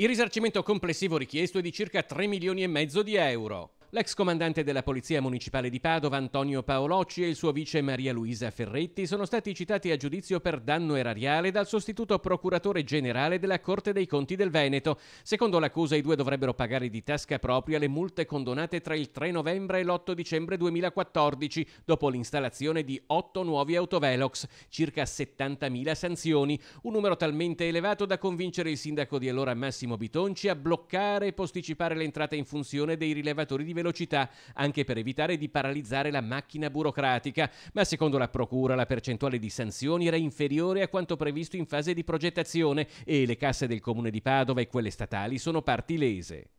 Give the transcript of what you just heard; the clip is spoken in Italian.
Il risarcimento complessivo richiesto è di circa 3 milioni e mezzo di euro l'ex comandante della Polizia Municipale di Padova Antonio Paolocci e il suo vice Maria Luisa Ferretti sono stati citati a giudizio per danno erariale dal sostituto procuratore generale della Corte dei Conti del Veneto. Secondo l'accusa i due dovrebbero pagare di tasca propria le multe condonate tra il 3 novembre e l'8 dicembre 2014 dopo l'installazione di otto nuovi autovelox, circa 70.000 sanzioni, un numero talmente elevato da convincere il sindaco di allora Massimo Bitonci a bloccare e posticipare l'entrata in funzione dei rilevatori di velocità, anche per evitare di paralizzare la macchina burocratica, ma secondo la Procura la percentuale di sanzioni era inferiore a quanto previsto in fase di progettazione e le casse del Comune di Padova e quelle statali sono parti lese.